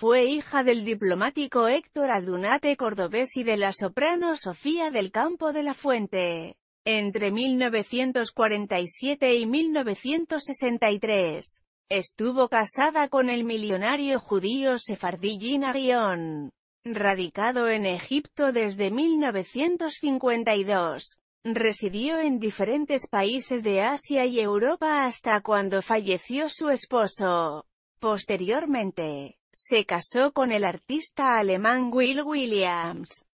Fue hija del diplomático Héctor Adunate Cordobés y de la soprano Sofía del Campo de la Fuente. Entre 1947 y 1963, estuvo casada con el millonario judío Sefardí Gin radicado en Egipto desde 1952. Residió en diferentes países de Asia y Europa hasta cuando falleció su esposo. Posteriormente, se casó con el artista alemán Will Williams.